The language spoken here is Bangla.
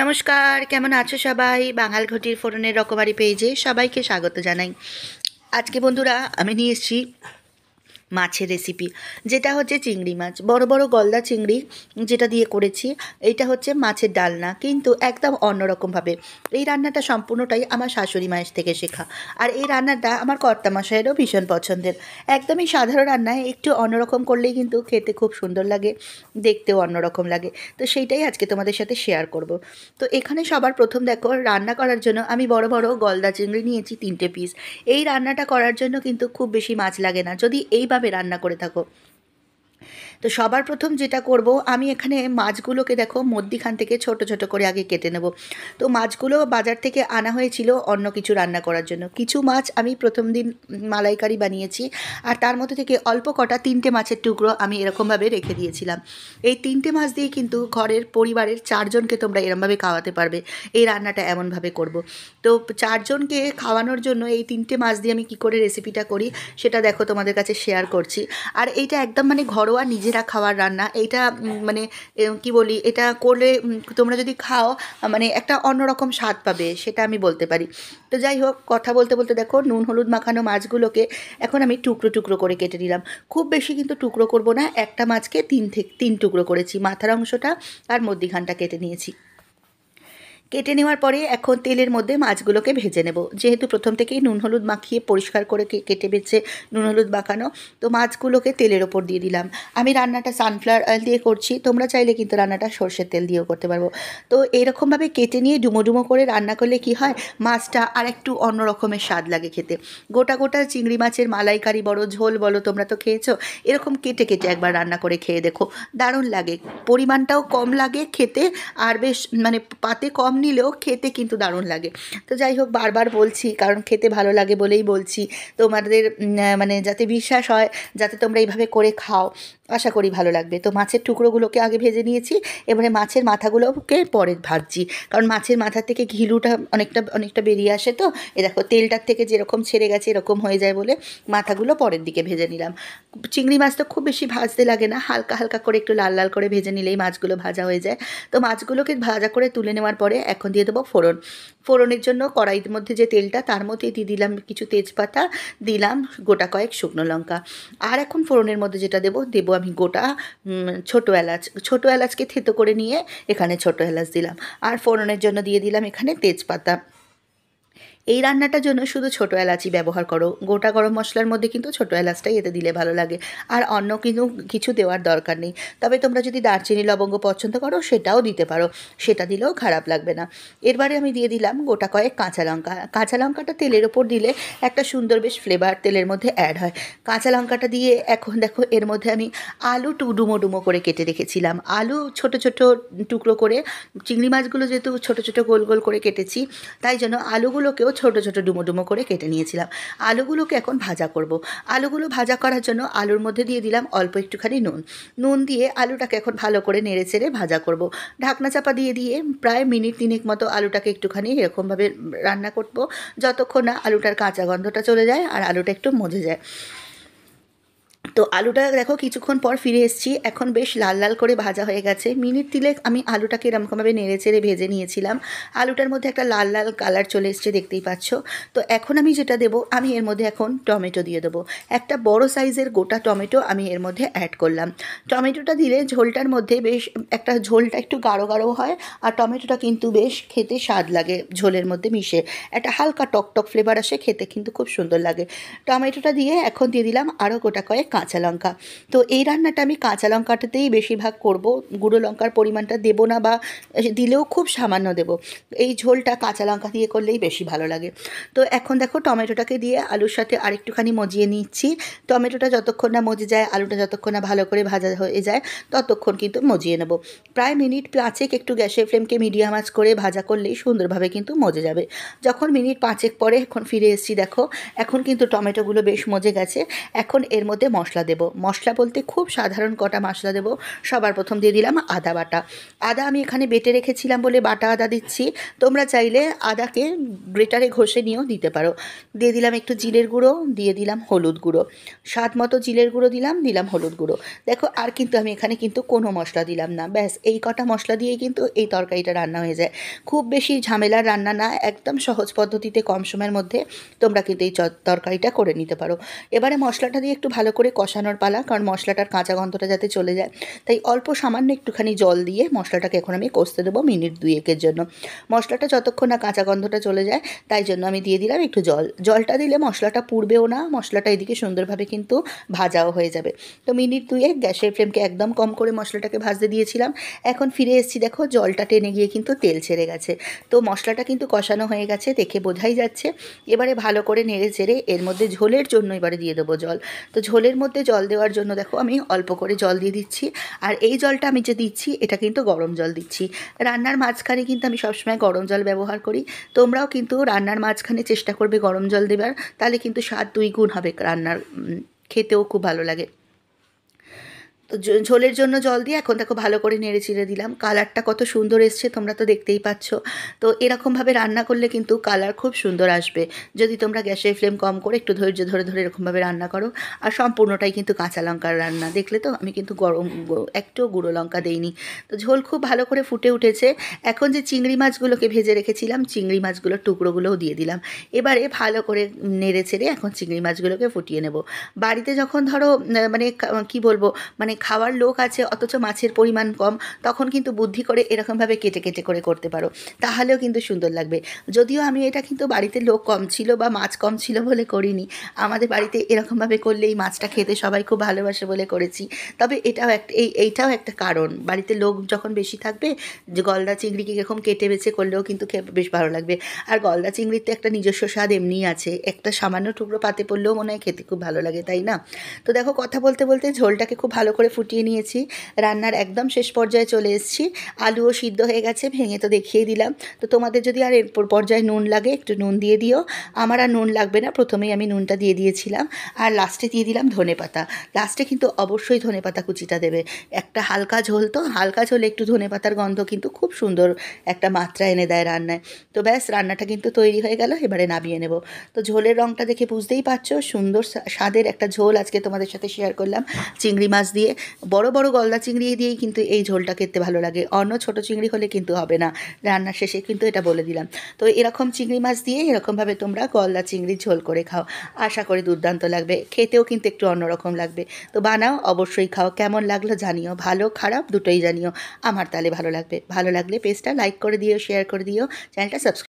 নমস্কার কেমন আছো সবাই বাঙাল ঘটির ফোরনের রকমারি পেয়েছে সবাইকে স্বাগত জানাই আজকে বন্ধুরা আমি নিয়ে এসেছি মাছের রেসিপি যেটা হচ্ছে চিংড়ি মাছ বড় বড় গলদা চিংড়ি যেটা দিয়ে করেছি এটা হচ্ছে মাছের ডালনা কিন্তু একদম অন্যরকমভাবে এই রান্নাটা সম্পূর্ণটাই আমার শাশুড়ি মায়ের থেকে শেখা আর এই রান্নাটা আমার কর্তামশাইয়েরও ভীষণ পছন্দের একদমই সাধারণ রান্নায় একটু অন্যরকম করলেই কিন্তু খেতে খুব সুন্দর লাগে দেখতেও অন্যরকম লাগে তো সেইটাই আজকে তোমাদের সাথে শেয়ার করব তো এখানে সবার প্রথম দেখো রান্না করার জন্য আমি বড় বড় গলদা চিংড়ি নিয়েছি তিনটে পিস এই রান্নাটা করার জন্য কিন্তু খুব বেশি মাছ লাগে না যদি এইভাবে রান্না করে থাকো তো সবার প্রথম যেটা করব আমি এখানে মাছগুলোকে দেখো মধ্যিখান থেকে ছোট ছোট করে আগে কেটে নেব তো মাছগুলো বাজার থেকে আনা হয়েছিল অন্য কিছু রান্না করার জন্য কিছু মাছ আমি প্রথম দিন মালাইকারি বানিয়েছি আর তার মধ্যে থেকে অল্প কটা তিনটে মাছের টুকরো আমি এরকমভাবে রেখে দিয়েছিলাম এই তিনটে মাছ দিয়ে কিন্তু ঘরের পরিবারের চারজনকে তোমরা এরমভাবে খাওয়াতে পারবে এই রান্নাটা এমনভাবে করব তো চারজনকে খাওয়ানোর জন্য এই তিনটে মাছ দিয়ে আমি কি করে রেসিপিটা করি সেটা দেখো তোমাদের কাছে শেয়ার করছি আর এইটা একদম মানে ঘরোয়া নিজের মেয়েরা খাওয়ার রান্না এইটা মানে কি বলি এটা করলে তোমরা যদি খাও মানে একটা অন্যরকম স্বাদ পাবে সেটা আমি বলতে পারি তো যাই হোক কথা বলতে বলতে দেখো নুন হলুদ মাখানো মাছগুলোকে এখন আমি টুকরো টুকরো করে কেটে নিলাম খুব বেশি কিন্তু টুকরো করব না একটা মাছকে তিন থেকে তিন টুকরো করেছি মাথার অংশটা আর মধ্যিখানটা কেটে নিয়েছি কেটে নেওয়ার পরে এখন তেলের মধ্যে মাছগুলোকে ভেজে নেব যেহেতু প্রথম থেকেই নুন হলুদ মাখিয়ে পরিষ্কার করে কেটে বেছে নুন হলুদ মাখানো তো মাছগুলোকে তেলের ওপর দিয়ে দিলাম আমি রান্নাটা সানফ্লাওয়ার অয়েল দিয়ে করছি তোমরা চাইলে কিন্তু রান্নাটা সর্ষের তেল দিয়েও করতে পারবো তো এরকমভাবে কেটে নিয়ে ডুমো ডুমো করে রান্না করলে কি হয় মাছটা আর একটু অন্য রকমের স্বাদ লাগে খেতে গোটা গোটা চিংড়ি মাছের মালাইকারি বড় ঝোল বলো তোমরা তো খেয়েছো এরকম কেটে কেটে একবার রান্না করে খেয়ে দেখো দারুণ লাগে পরিমাণটাও কম লাগে খেতে আর বেশ মানে পাতে কম নিলেও খেতে কিন্তু দারুণ লাগে তো যাই হোক বারবার বলছি কারণ খেতে ভালো লাগে বলেই বলছি তোমাদের মানে যাতে বিশ্বাস হয় যাতে তোমরা এইভাবে করে খাও আশা করি ভালো লাগবে তো মাছের টুকরোগুলোকে আগে ভেজে নিয়েছি এবারে মাছের মাথাগুলোকে পরে ভাজছি কারণ মাছের মাথা থেকে ঘিলুটা অনেকটা অনেকটা বেরিয়ে আসে তো এ দেখো তেলটার থেকে যেরকম ছেড়ে গেছে এরকম হয়ে যায় বলে মাথাগুলো পরের দিকে ভেজে নিলাম চিংড়ি মাছ তো খুব বেশি ভাজতে লাগে না হালকা হালকা করে একটু লাল লাল করে ভেজে নিলেই মাছগুলো ভাজা হয়ে যায় তো মাছগুলোকে ভাজা করে তুলে নেওয়ার পরে এখন দিয়ে দেবো ফোড়ন ফোড়নের জন্য কড়াইয়ের মধ্যে যে তেলটা তার মধ্যে দিয়ে দিলাম কিছু তেজপাতা দিলাম গোটা কয়েক শুকনো লঙ্কা আর এখন ফোড়নের মধ্যে যেটা দেবো দেবো আমি গোটা ছোটো এলাচ ছোটো এলাচকে থেতো করে নিয়ে এখানে ছোটো এলাচ দিলাম আর ফোড়নের জন্য দিয়ে দিলাম এখানে তেজপাতা এই রান্নাটার জন্য শুধু ছোটো এলাচি ব্যবহার করো গোটা গরম মশলার মধ্যে কিন্তু ছোটো এলাচটাই এতে দিলে ভালো লাগে আর অন্য কিন্তু কিছু দেওয়ার দরকার নেই তবে তোমরা যদি দারচিনি লবঙ্গ পছন্দ করো সেটাও দিতে পারো সেটা দিলেও খারাপ লাগবে না এরবারে আমি দিয়ে দিলাম গোটা কয়েক কাঁচা লঙ্কা কাঁচা লঙ্কাটা তেলের ওপর দিলে একটা সুন্দর বেশ ফ্লেভার তেলের মধ্যে অ্যাড হয় কাঁচা লঙ্কাটা দিয়ে এখন দেখো এর মধ্যে আমি আলু টু ডুমো ডুমো করে কেটে রেখেছিলাম আলু ছোট ছোট টুকরো করে চিংড়ি মাছগুলো যেহেতু ছোট ছোট গোল গোল করে কেটেছি তাই জন্য আলুগুলোকেও ছোট ছোট ডুমো ডুমো করে কেটে নিয়েছিলাম আলুগুলোকে এখন ভাজা করব। আলুগুলো ভাজা করার জন্য আলুর মধ্যে দিয়ে দিলাম অল্প একটুখানি নুন নুন দিয়ে আলুটাকে এখন ভালো করে নেড়ে চেড়ে ভাজা করব। ঢাকনা চাপা দিয়ে দিয়ে প্রায় মিনিট তিনেক মতো আলুটাকে একটুখানি এরকমভাবে রান্না করব যতক্ষণ না আলুটার কাঁচা গন্ধটা চলে যায় আর আলুটা একটু মজে যায় তো আলুটা দেখো কিছুক্ষণ পর ফিরে এসেছি এখন বেশ লাল লাল করে ভাজা হয়ে গেছে মিনিট তিলেক আমি আলুটাকে এরকমভাবে নেড়ে চেড়ে ভেজে নিয়েছিলাম আলুটার মধ্যে একটা লাল লাল কালার চলে এসছে দেখতেই পাচ্ছ তো এখন আমি যেটা দেবো আমি এর মধ্যে এখন টমেটো দিয়ে দেবো একটা বড় সাইজের গোটা টমেটো আমি এর মধ্যে অ্যাড করলাম টমেটোটা দিলে ঝোলটার মধ্যে বেশ একটা ঝোলটা একটু গাঢ় গাঢ় হয় আর টমেটোটা কিন্তু বেশ খেতে স্বাদ লাগে ঝোলের মধ্যে মিশে একটা হালকা টক টক ফ্লেভার আসে খেতে কিন্তু খুব সুন্দর লাগে টমেটোটা দিয়ে এখন দিয়ে দিলাম আরও গোটা কয়েক কাঁচা লঙ্কা তো এই রান্নাটা আমি কাঁচা লঙ্কাটাতেই বেশিরভাগ করব গুঁড়ো লঙ্কার পরিমাণটা দেব না বা দিলেও খুব সামান্য দেব এই ঝোলটা কাঁচা লঙ্কা দিয়ে করলেই বেশি ভালো লাগে তো এখন দেখো টমেটোটাকে দিয়ে আলুর সাথে আরেকটুখানি মজিয়ে নিচ্ছি টমেটোটা যতক্ষণ না মজে যায় আলুটা যতক্ষণ না ভালো করে ভাজা হয়ে যায় ততক্ষণ কিন্তু মজিয়ে নেব প্রায় মিনিট পাঁচেক একটু গ্যাসের ফ্লেমকে মিডিয়াম আজ করে ভাজা করলেই সুন্দরভাবে কিন্তু মজে যাবে যখন মিনিট পাঁচেক পরে এখন ফিরে এসেছি দেখো এখন কিন্তু টমেটোগুলো বেশ মজে গেছে এখন এর মধ্যে মশলা দেব মশলা বলতে খুব সাধারণ কটা মশলা দেব সবার প্রথম দিয়ে দিলাম আদা বাটা আদা আমি এখানে বেটে রেখেছিলাম বলে বাটা আদা দিচ্ছি তোমরা চাইলে আদাকে গ্রেটারে ঘষে নিয়েও দিতে পারো দিয়ে দিলাম একটু জিরের গুঁড়ো দিয়ে দিলাম হলুদ গুঁড়ো স্বাদ মতো জিরের গুঁড়ো দিলাম দিলাম হলুদ গুঁড়ো দেখো আর কিন্তু আমি এখানে কিন্তু কোনো মশলা দিলাম না ব্যাস এই কটা মশলা দিয়েই কিন্তু এই তরকারিটা রান্না হয়ে যায় খুব বেশি ঝামেলার রান্না না একদম সহজ পদ্ধতিতে কম সময়ের মধ্যে তোমরা কিন্তু এই তরকারিটা করে নিতে পারো এবারে মশলাটা দিয়ে একটু ভালো করে কষানোর পালা কারণ মশলাটার কাঁচা গন্ধটা যাতে চলে যায় তাই অল্প সামান্য একটুখানি জল দিয়ে মশলাটাকে এখন আমি কষতে দেবো মিনিট দুয়েকের জন্য মশলাটা যতক্ষণ না কাঁচা গন্ধটা চলে যায় তাই জন্য আমি দিয়ে দিলাম একটু জল জলটা দিলে মশলাটা পুড়বেও না মশলাটা এদিকে সুন্দরভাবে কিন্তু ভাজাও হয়ে যাবে তো মিনিট দুয়েক গ্যাসের ফ্লেমকে একদম কম করে মশলাটাকে ভাজতে দিয়েছিলাম এখন ফিরে এসেছি দেখো জলটা টেনে গিয়ে কিন্তু তেল ছেড়ে গেছে তো মশলাটা কিন্তু কষানো হয়ে গেছে দেখে বোঝাই যাচ্ছে এবারে ভালো করে নেড়ে চেড়ে এর মধ্যে ঝোলের জন্য এবারে দিয়ে দেবো জল তো ঝোলের মধ্যে জল দেওয়ার জন্য দেখো আমি অল্প করে জল দিয়ে দিচ্ছি আর এই জলটা আমি যে দিচ্ছি এটা কিন্তু গরম জল দিচ্ছি রান্নার মাঝখানে কিন্তু আমি সবসময় গরম জল ব্যবহার করি তোমরাও কিন্তু রান্নার মাঝখানে চেষ্টা করবে গরম জল দেবার তাহলে কিন্তু স্বাদ দুই গুণ হবে রান্নার খেতেও খুব ভালো লাগে তো ঝোলের জন্য জল দিয়ে এখন তাকে ভালো করে নেড়ে চিড়ে দিলাম কালারটা কত সুন্দর এসছে তোমরা তো দেখতেই পাচ্ছ তো এরকমভাবে রান্না করলে কিন্তু কালার খুব সুন্দর আসবে যদি তোমরা গ্যাসের ফ্লেম কম করে একটু ধৈর্য ধরে ধরে এরকমভাবে রান্না করো আর সম্পূর্ণটাই কিন্তু কাঁচা লঙ্কার রান্না দেখলে তো আমি কিন্তু গরম একটু গুঁড়ো লঙ্কা দেইনি তো ঝোল খুব ভালো করে ফুটে উঠেছে এখন যে চিংড়ি মাছগুলোকে ভেজে রেখেছিলাম চিংড়ি মাছগুলোর টুকরোগুলোও দিয়ে দিলাম এবারে ভালো করে নেড়ে ছেড়ে এখন চিংড়ি মাছগুলোকে ফুটিয়ে নেব বাড়িতে যখন ধরো মানে কি বলবো মানে খাওয়ার লোক আছে অথচ মাছের পরিমাণ কম তখন কিন্তু বুদ্ধি করে এরকমভাবে কেটে কেটে করে করতে পারো তাহলেও কিন্তু সুন্দর লাগবে যদিও আমি এটা কিন্তু বাড়িতে লোক কম ছিল বা মাছ কম ছিল বলে করিনি আমাদের বাড়িতে এরকমভাবে করলে এই মাছটা খেতে সবাই খুব ভালোবাসে বলে করেছি তবে এটাও একটা এই এইটাও একটা কারণ বাড়িতে লোক যখন বেশি থাকবে যে গলদা চিংড়িকে এরকম কেটে বেছে করলেও কিন্তু বেশ ভালো লাগবে আর গলদা চিংড়ির তো একটা নিজস্ব স্বাদ এমনি আছে একটা সামান্য টুকরো পাতে পড়লেও মনে হয় খেতে খুব ভালো লাগে তাই না তো দেখো কথা বলতে বলতে ঝোলটাকে খুব ভালো করে করে ফুটিয়ে নিয়েছি রান্নার একদম শেষ পর্যায়ে চলে এসেছি আলুও সিদ্ধ হয়ে গেছে ভেঙে তো দেখিয়ে দিলাম তো তোমাদের যদি আর এরপর পর্যায়ে নুন লাগে একটু নুন দিয়ে দিও আমার আর নুন লাগবে না প্রথমেই আমি নুনটা দিয়ে দিয়েছিলাম আর লাস্টে দিয়ে দিলাম ধনে পাতা লাস্টে কিন্তু অবশ্যই ধনে পাতা কুচিটা দেবে একটা হালকা ঝোল তো হালকা ঝোলে একটু ধনে পাতার গন্ধ কিন্তু খুব সুন্দর একটা মাত্রা এনে দেয় রান্নায় তো ব্যাস রান্নাটা কিন্তু তৈরি হয়ে গেল এবারে নামিয়ে নেব তো ঝোলের রঙটা দেখে বুঝতেই পারছো সুন্দর স্বাদের একটা ঝোল আজকে তোমাদের সাথে শেয়ার করলাম চিংড়ি মাছ দিয়ে বড় বড় গলদা চিংড়ি দিয়েই কিন্তু এই ঝোলটা খেতে ভালো লাগে অন্য ছোট চিংড়ি হলে কিন্তু হবে না রান্নার শেষে কিন্তু এটা বলে দিলাম তো এরকম চিংড়ি মাছ দিয়ে এরকমভাবে তোমরা গলদা চিংড়ির ঝোল করে খাও আশা করি দুর্দান্ত লাগবে খেতেও কিন্তু একটু অন্যরকম লাগবে তো বানাও অবশ্যই খাও কেমন লাগলো জানিও ভালো খারাপ দুটোই জানিও আমার তাহলে ভালো লাগবে ভালো লাগলে পেজটা লাইক করে দিও শেয়ার করে দিও চ্যানেলটা সাবস্ক্রাইব